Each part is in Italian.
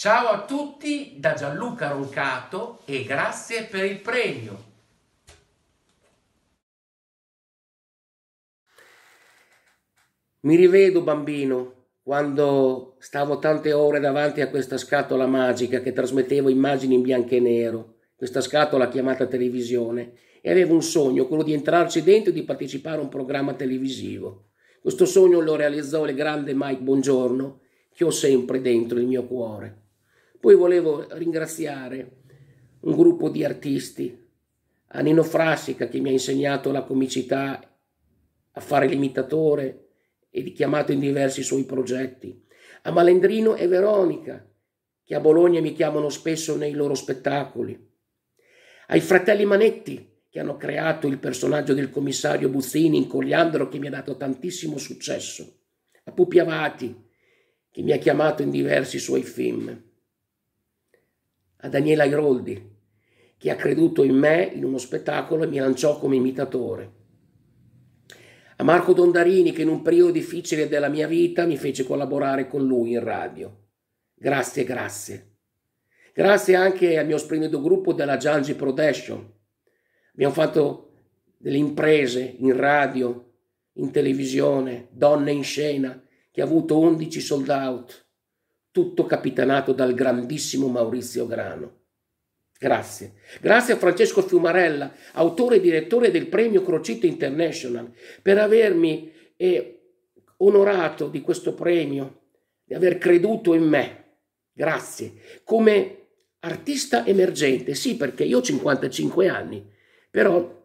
Ciao a tutti da Gianluca Roncato e grazie per il premio. Mi rivedo bambino quando stavo tante ore davanti a questa scatola magica che trasmettevo immagini in bianco e nero, questa scatola chiamata televisione, e avevo un sogno, quello di entrarci dentro e di partecipare a un programma televisivo. Questo sogno lo realizzò il grande Mike Bongiorno, che ho sempre dentro il mio cuore. Poi volevo ringraziare un gruppo di artisti, Anino Frassica che mi ha insegnato la comicità a fare l'imitatore e chiamato in diversi suoi progetti, a Malendrino e Veronica che a Bologna mi chiamano spesso nei loro spettacoli, ai fratelli Manetti che hanno creato il personaggio del commissario Buzzini in Coriandro che mi ha dato tantissimo successo, a Pupi Avati che mi ha chiamato in diversi suoi film a Daniela Iroldi, che ha creduto in me in uno spettacolo e mi lanciò come imitatore. A Marco Dondarini, che in un periodo difficile della mia vita mi fece collaborare con lui in radio. Grazie, grazie. Grazie anche al mio splendido gruppo della Giangi Production. Abbiamo fatto delle imprese in radio, in televisione, donne in scena, che ha avuto 11 sold out tutto capitanato dal grandissimo Maurizio Grano. Grazie. Grazie a Francesco Fiumarella, autore e direttore del premio Crocetto International, per avermi eh, onorato di questo premio, di aver creduto in me. Grazie. Come artista emergente, sì, perché io ho 55 anni, però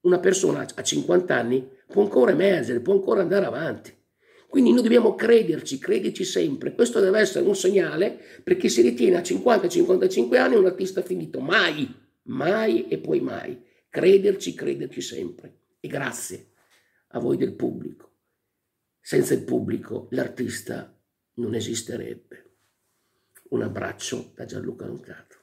una persona a 50 anni può ancora emergere, può ancora andare avanti. Quindi noi dobbiamo crederci, crederci sempre. Questo deve essere un segnale per chi si ritiene a 50-55 anni un artista finito. Mai, mai e poi mai. Crederci, crederci sempre. E grazie a voi del pubblico. Senza il pubblico l'artista non esisterebbe. Un abbraccio da Gianluca Loncato.